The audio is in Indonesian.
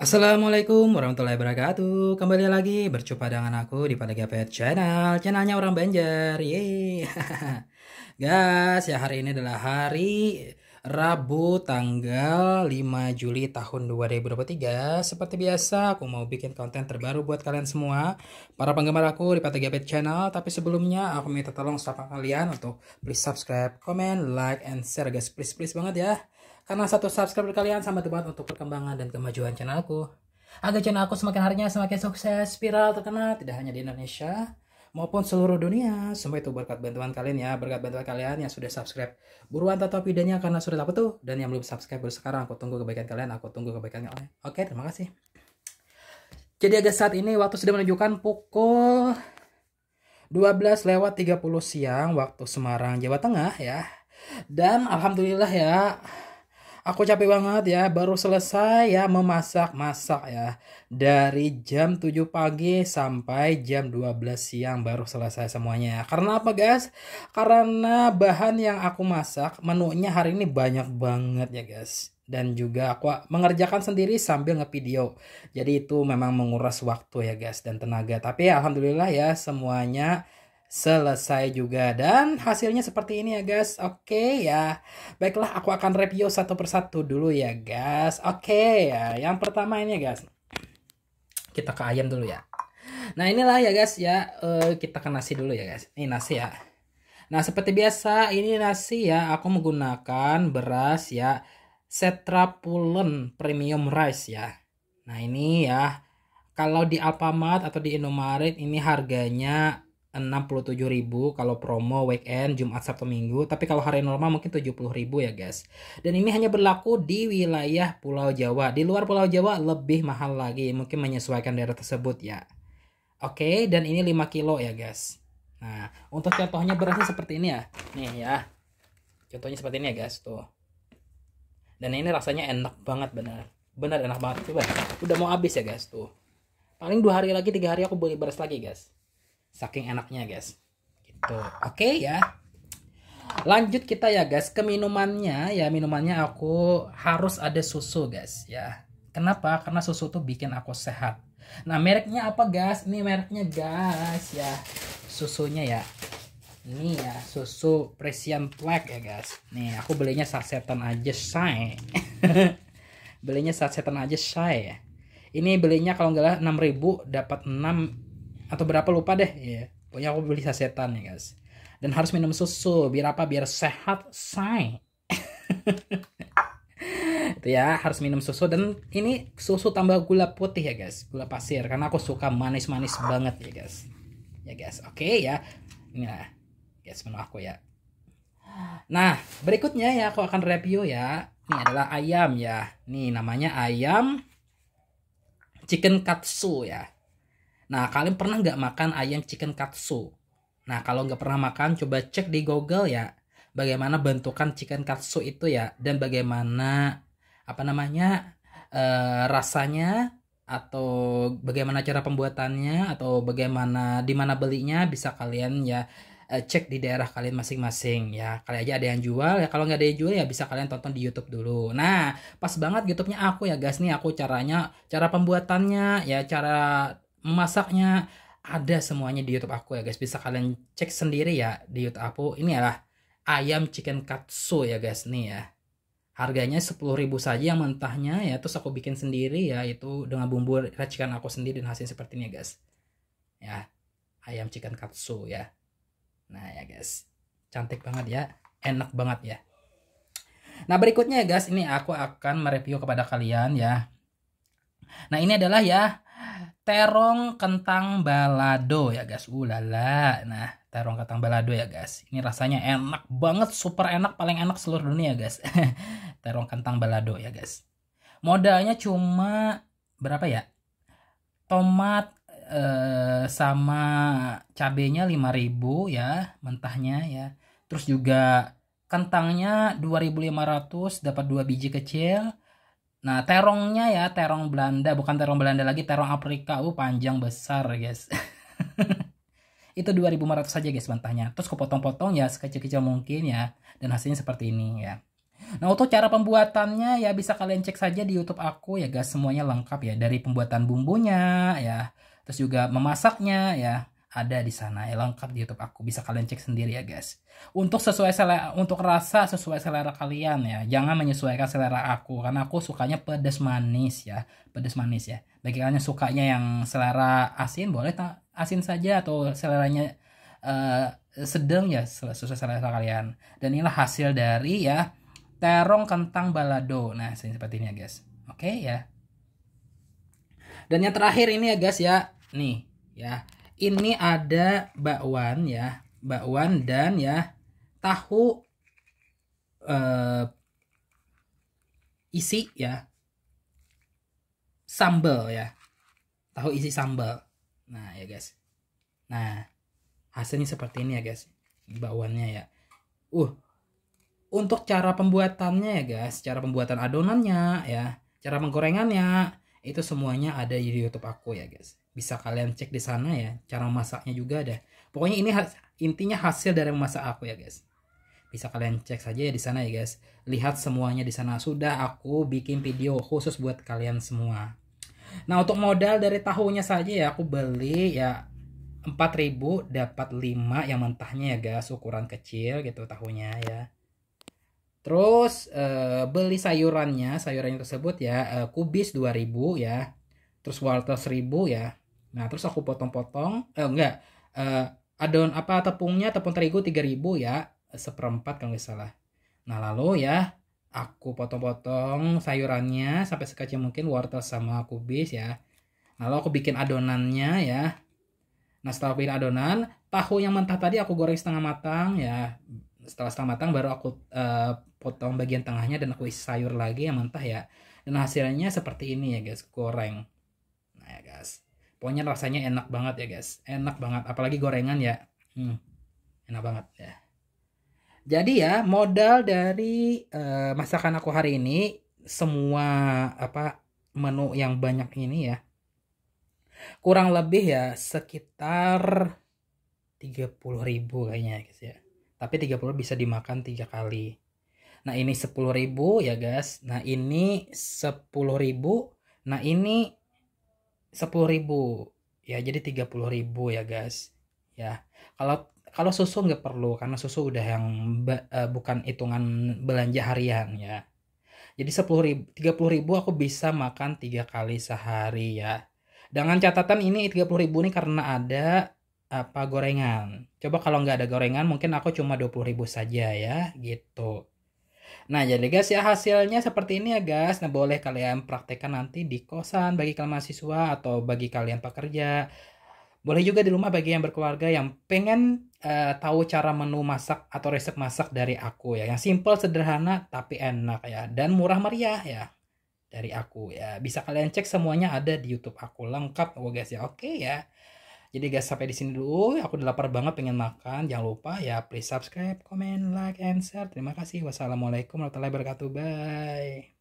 Assalamualaikum warahmatullahi wabarakatuh Kembali lagi berjumpa dengan aku di Pada Gapet Channel Channelnya orang Banjar Yeay Guys ya hari ini adalah hari Rabu tanggal 5 Juli tahun 2023 Seperti biasa aku mau bikin konten terbaru buat kalian semua Para penggemar aku di Pada Gapet Channel Tapi sebelumnya aku minta tolong sama kalian untuk please subscribe, comment, like, and share guys Please please banget ya karena satu subscriber kalian sangat banget untuk perkembangan dan kemajuan channelku. Agar channelku semakin harinya semakin sukses, viral, terkenal, tidak hanya di Indonesia, maupun seluruh dunia. Semua itu berkat bantuan kalian ya, berkat bantuan kalian yang sudah subscribe. Buruan tato videonya karena sudah apa tuh, dan yang belum subscribe baru sekarang. Aku tunggu kebaikan kalian, aku tunggu kebaikan kalian. Oke, terima kasih. Jadi agak saat ini waktu sudah menunjukkan pukul 12 lewat 30 siang waktu Semarang, Jawa Tengah ya. Dan alhamdulillah ya, Aku capek banget ya, baru selesai ya memasak-masak ya. Dari jam 7 pagi sampai jam 12 siang baru selesai semuanya. Ya. Karena apa guys? Karena bahan yang aku masak, menunya hari ini banyak banget ya guys. Dan juga aku mengerjakan sendiri sambil ngevideo. Jadi itu memang menguras waktu ya guys dan tenaga. Tapi ya, alhamdulillah ya semuanya selesai juga dan hasilnya seperti ini ya guys oke okay, ya baiklah aku akan review satu persatu dulu ya guys oke okay, ya yang pertama ini ya guys kita ke ayam dulu ya nah inilah ya guys ya uh, kita ke nasi dulu ya guys ini nasi ya nah seperti biasa ini nasi ya aku menggunakan beras ya setrapulen premium rice ya nah ini ya kalau di Alfamart atau di Indomaret ini harganya 67.000 kalau promo weekend Jumat Sabtu Minggu tapi kalau hari normal mungkin 70.000 ya guys dan ini hanya berlaku di wilayah Pulau Jawa di luar Pulau Jawa lebih mahal lagi mungkin menyesuaikan daerah tersebut ya oke dan ini 5 kilo ya guys nah untuk contohnya berasnya seperti ini ya nih ya contohnya seperti ini ya guys tuh dan ini rasanya enak banget bener benar enak banget coba udah mau habis ya guys tuh paling dua hari lagi tiga hari aku beli beras lagi guys saking enaknya guys gitu oke okay, ya lanjut kita ya guys ke minumannya ya minumannya aku harus ada susu guys ya kenapa karena susu tuh bikin aku sehat nah mereknya apa guys ini mereknya guys ya susunya ya ini ya susu Presian plek ya guys nih aku belinya sasetan aja say belinya sasetan aja say ya. ini belinya kalau nggak salah 6000 dapat 6 atau berapa lupa deh ya pokoknya aku beli sasetan ya guys dan harus minum susu biar apa biar sehat say itu ya harus minum susu dan ini susu tambah gula putih ya guys gula pasir karena aku suka manis-manis banget ya guys ya guys oke okay, ya nah guys menu aku ya nah berikutnya ya aku akan review ya ini adalah ayam ya ini namanya ayam chicken katsu ya Nah, kalian pernah nggak makan ayam chicken katsu? Nah, kalau nggak pernah makan, coba cek di Google ya bagaimana bentukan chicken katsu itu ya dan bagaimana apa namanya e, rasanya atau bagaimana cara pembuatannya atau bagaimana di mana belinya bisa kalian ya eh, cek di daerah kalian masing-masing ya kali aja ada yang jual ya kalau nggak ada yang jual ya bisa kalian tonton di YouTube dulu nah pas banget YouTube-nya aku ya guys nih aku caranya cara pembuatannya ya cara memasaknya ada semuanya di YouTube aku ya guys. Bisa kalian cek sendiri ya di YouTube aku. Ini adalah ayam chicken katsu ya guys nih ya. Harganya 10.000 saja yang mentahnya ya. Terus aku bikin sendiri ya itu dengan bumbu racikan aku sendiri dan hasilnya seperti ini ya guys. Ya. Ayam chicken katsu ya. Nah ya guys. Cantik banget ya. Enak banget ya. Nah berikutnya ya guys ini aku akan mereview kepada kalian ya. Nah ini adalah ya terong kentang balado ya guys. Ulala. Uh, nah, terong kentang balado ya guys. Ini rasanya enak banget, super enak, paling enak seluruh dunia ya guys. terong kentang balado ya guys. Modalnya cuma berapa ya? Tomat eh, sama cabenya 5000 ya, mentahnya ya. Terus juga kentangnya 2500 dapat dua biji kecil Nah, terongnya ya, terong Belanda, bukan terong Belanda lagi, terong Afrika. Uh, panjang besar, guys. itu 2500 saja guys bantahnya. Terus kepotong-potong ya sekecil-kecil mungkin ya dan hasilnya seperti ini ya. Nah, untuk cara pembuatannya ya bisa kalian cek saja di YouTube aku ya guys, semuanya lengkap ya dari pembuatan bumbunya ya, terus juga memasaknya ya ada di sana ya lengkap di YouTube aku bisa kalian cek sendiri ya guys untuk sesuai selera untuk rasa sesuai selera kalian ya jangan menyesuaikan selera aku karena aku sukanya pedas manis ya pedas manis ya bagi kalian yang sukanya yang selera asin boleh asin saja atau seleranya uh, sedang ya sesuai selera kalian dan inilah hasil dari ya terong kentang balado nah seperti ini ya guys oke okay, ya dan yang terakhir ini ya guys ya nih ya ini ada bakwan ya bakwan dan ya tahu eh, isi ya sambal ya tahu isi sambal nah ya guys nah hasilnya seperti ini ya guys bakwannya ya uh untuk cara pembuatannya ya guys cara pembuatan adonannya ya cara penggorengannya itu semuanya ada di YouTube aku ya guys bisa kalian cek di sana ya cara masaknya juga ada pokoknya ini intinya hasil dari memasak aku ya guys bisa kalian cek saja ya di sana ya guys lihat semuanya di sana sudah aku bikin video khusus buat kalian semua nah untuk modal dari tahunya saja ya aku beli ya 4000 dapat 5 yang mentahnya ya guys ukuran kecil gitu tahunya ya terus eh, beli sayurannya sayurannya tersebut ya eh, kubis 2000 ya terus wortel 1000 ya Nah, terus aku potong-potong, eh enggak, eh, adon apa tepungnya, tepung terigu 3000 ya, seperempat kalau nggak salah. Nah, lalu ya, aku potong-potong sayurannya sampai sekecil mungkin wortel sama kubis ya. Lalu aku bikin adonannya ya. Nah, setelah bikin adonan, tahu yang mentah tadi aku goreng setengah matang ya. Setelah setengah matang baru aku uh, potong bagian tengahnya dan aku isi sayur lagi yang mentah ya. Dan hasilnya seperti ini ya guys, goreng. Nah ya guys pokoknya rasanya enak banget ya guys enak banget apalagi gorengan ya hmm, enak banget ya jadi ya modal dari uh, masakan aku hari ini semua apa menu yang banyak ini ya kurang lebih ya sekitar 30 ribu kayaknya ya, guys ya tapi 30 bisa dimakan tiga kali nah ini 10 ribu ya guys nah ini 10 ribu nah ini sepuluh ribu ya jadi tiga puluh ribu ya guys ya kalau kalau susu nggak perlu karena susu udah yang uh, bukan hitungan belanja harian ya jadi sepuluh ribu tiga puluh ribu aku bisa makan tiga kali sehari ya dengan catatan ini tiga puluh ribu ini karena ada apa gorengan coba kalau nggak ada gorengan mungkin aku cuma dua puluh ribu saja ya gitu Nah, jadi guys ya hasilnya seperti ini ya guys. Nah, boleh kalian praktekkan nanti di kosan bagi kalian mahasiswa atau bagi kalian pekerja. Boleh juga di rumah bagi yang berkeluarga yang pengen uh, tahu cara menu masak atau resep masak dari aku ya. Yang simple, sederhana tapi enak ya dan murah meriah ya dari aku ya. Bisa kalian cek semuanya ada di YouTube aku lengkap oh guys ya. Oke okay, ya. Jadi guys sampai di sini dulu. Aku udah lapar banget pengen makan. Jangan lupa ya please subscribe, comment, like, and share. Terima kasih. Wassalamualaikum warahmatullahi wabarakatuh. Bye.